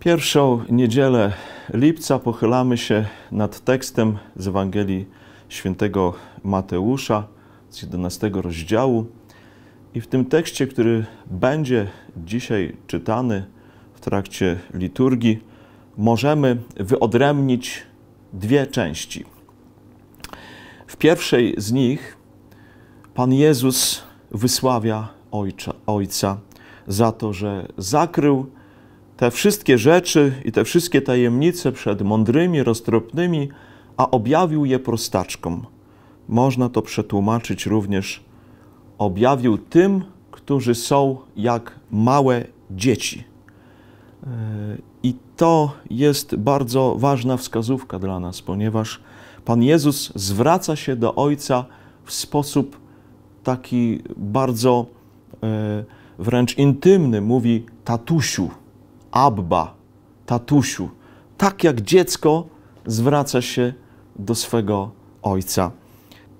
Pierwszą niedzielę lipca pochylamy się nad tekstem z Ewangelii świętego Mateusza z 11 rozdziału. I w tym tekście, który będzie dzisiaj czytany w trakcie liturgii, możemy wyodrębnić dwie części. W pierwszej z nich Pan Jezus wysławia Ojca, Ojca za to, że zakrył te wszystkie rzeczy i te wszystkie tajemnice przed mądrymi, roztropnymi, a objawił je prostaczkom. Można to przetłumaczyć również objawił tym, którzy są jak małe dzieci. E, I to jest bardzo ważna wskazówka dla nas, ponieważ Pan Jezus zwraca się do Ojca w sposób taki bardzo e, wręcz intymny. Mówi tatusiu, Abba, tatusiu. Tak jak dziecko zwraca się do swego ojca.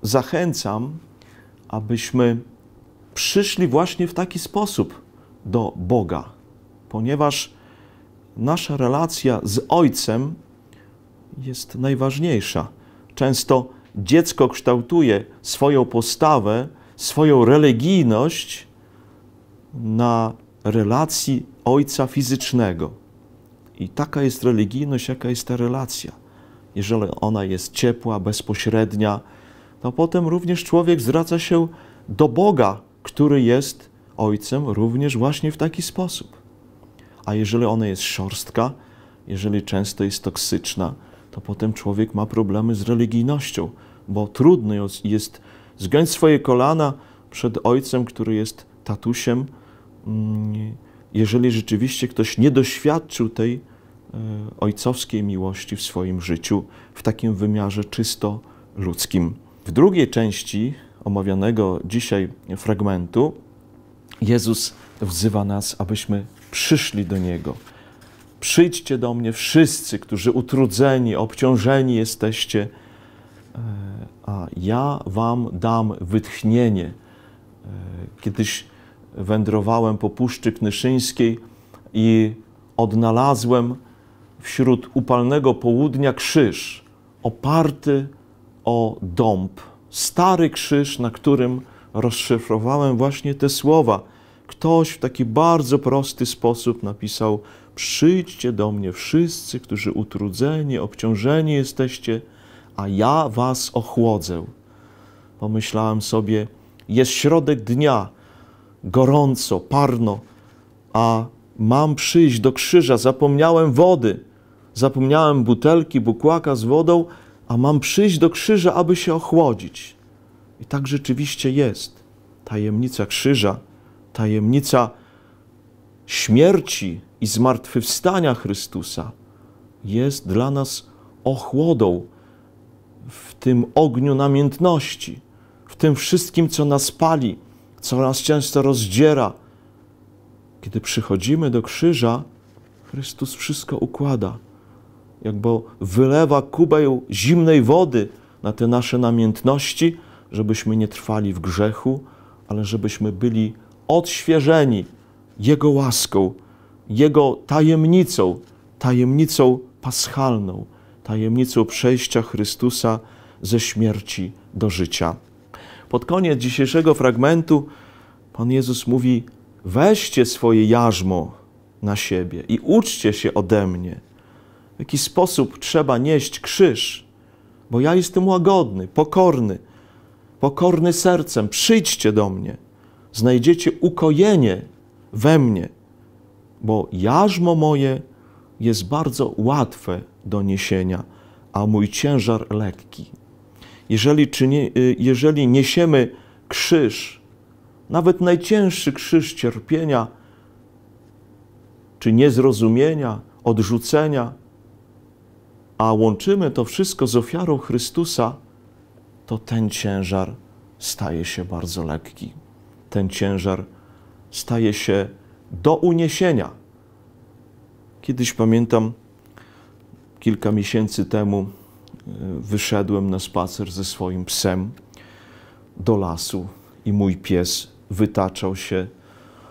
Zachęcam, abyśmy przyszli właśnie w taki sposób do Boga, ponieważ nasza relacja z Ojcem jest najważniejsza. Często dziecko kształtuje swoją postawę, swoją religijność na relacji ojca fizycznego. I taka jest religijność, jaka jest ta relacja. Jeżeli ona jest ciepła, bezpośrednia, to potem również człowiek zwraca się do Boga, który jest ojcem, również właśnie w taki sposób. A jeżeli ona jest szorstka, jeżeli często jest toksyczna, to potem człowiek ma problemy z religijnością, bo trudno jest zgiąć swoje kolana przed ojcem, który jest tatusiem. Mm, jeżeli rzeczywiście ktoś nie doświadczył tej e, ojcowskiej miłości w swoim życiu w takim wymiarze czysto ludzkim. W drugiej części omawianego dzisiaj fragmentu Jezus wzywa nas, abyśmy przyszli do Niego. Przyjdźcie do mnie wszyscy, którzy utrudzeni, obciążeni jesteście, e, a ja wam dam wytchnienie. E, kiedyś wędrowałem po Puszczy Knyszyńskiej i odnalazłem wśród upalnego południa krzyż oparty o dąb. Stary krzyż, na którym rozszyfrowałem właśnie te słowa. Ktoś w taki bardzo prosty sposób napisał: Przyjdźcie do mnie wszyscy, którzy utrudzeni, obciążeni jesteście, a ja was ochłodzę. Pomyślałem sobie: Jest środek dnia gorąco, parno, a mam przyjść do krzyża, zapomniałem wody, zapomniałem butelki, bukłaka z wodą, a mam przyjść do krzyża, aby się ochłodzić. I tak rzeczywiście jest. Tajemnica krzyża, tajemnica śmierci i zmartwychwstania Chrystusa jest dla nas ochłodą w tym ogniu namiętności, w tym wszystkim, co nas pali coraz często rozdziera. Kiedy przychodzimy do krzyża, Chrystus wszystko układa, jakby wylewa kubeł zimnej wody na te nasze namiętności, żebyśmy nie trwali w grzechu, ale żebyśmy byli odświeżeni Jego łaską, Jego tajemnicą, tajemnicą paschalną, tajemnicą przejścia Chrystusa ze śmierci do życia pod koniec dzisiejszego fragmentu Pan Jezus mówi: Weźcie swoje jarzmo na siebie i uczcie się ode mnie, w jaki sposób trzeba nieść krzyż, bo ja jestem łagodny, pokorny, pokorny sercem. Przyjdźcie do mnie, znajdziecie ukojenie we mnie, bo jarzmo moje jest bardzo łatwe do niesienia, a mój ciężar lekki. Jeżeli, czyni, y, jeżeli niesiemy krzyż, nawet najcięższy krzyż cierpienia, czy niezrozumienia, odrzucenia, a łączymy to wszystko z ofiarą Chrystusa, to ten ciężar staje się bardzo lekki. Ten ciężar staje się do uniesienia. Kiedyś pamiętam, kilka miesięcy temu, E, wyszedłem na spacer ze swoim psem do lasu i mój pies wytaczał się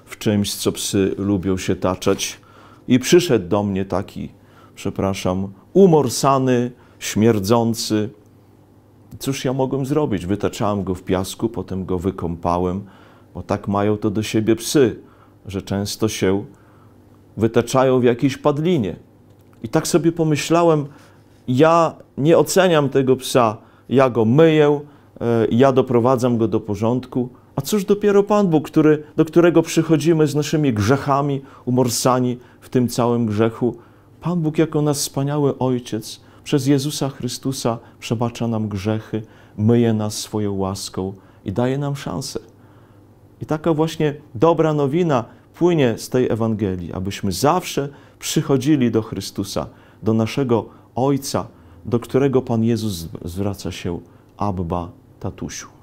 w czymś, co psy lubią się taczać. I przyszedł do mnie taki, przepraszam, umorsany, śmierdzący. Cóż ja mogłem zrobić? Wytaczałem go w piasku, potem go wykąpałem, bo tak mają to do siebie psy, że często się wytaczają w jakiejś padlinie. I tak sobie pomyślałem, ja nie oceniam tego psa, ja go myję, e, ja doprowadzam go do porządku. A cóż dopiero Pan Bóg, który, do którego przychodzimy z naszymi grzechami, umorsani w tym całym grzechu. Pan Bóg jako nasz wspaniały Ojciec przez Jezusa Chrystusa przebacza nam grzechy, myje nas swoją łaską i daje nam szansę. I taka właśnie dobra nowina płynie z tej Ewangelii, abyśmy zawsze przychodzili do Chrystusa, do naszego Ojca, do którego Pan Jezus zwraca się Abba, tatusiu.